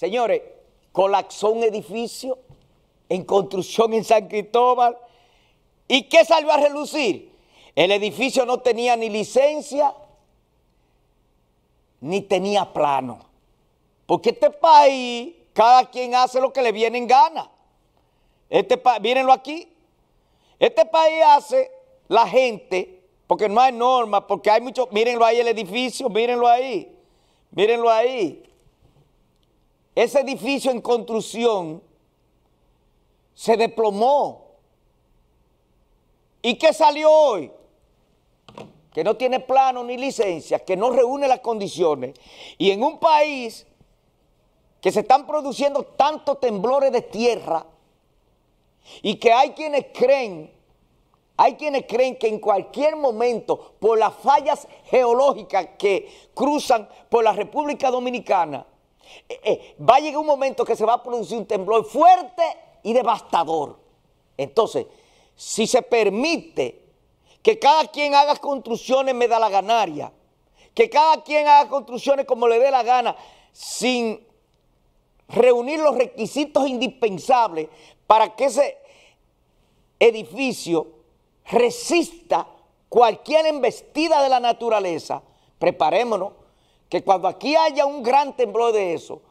Señores, colapsó un edificio en construcción en San Cristóbal. ¿Y qué salió a relucir? El edificio no tenía ni licencia, ni tenía plano. Porque este país, cada quien hace lo que le viene en gana. Este mírenlo aquí. Este país hace la gente, porque no hay norma porque hay muchos, mírenlo ahí el edificio, mírenlo ahí, mírenlo ahí. Ese edificio en construcción se desplomó. ¿Y qué salió hoy? Que no tiene plano ni licencia, que no reúne las condiciones. Y en un país que se están produciendo tantos temblores de tierra y que hay quienes creen, hay quienes creen que en cualquier momento, por las fallas geológicas que cruzan por la República Dominicana, eh, eh, va a llegar un momento que se va a producir un temblor fuerte y devastador. Entonces, si se permite que cada quien haga construcciones me da la ganaria, que cada quien haga construcciones como le dé la gana, sin reunir los requisitos indispensables para que ese edificio resista cualquier embestida de la naturaleza, preparémonos que cuando aquí haya un gran temblor de eso,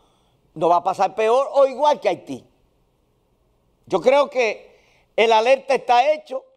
no va a pasar peor o igual que Haití. Yo creo que el alerta está hecho,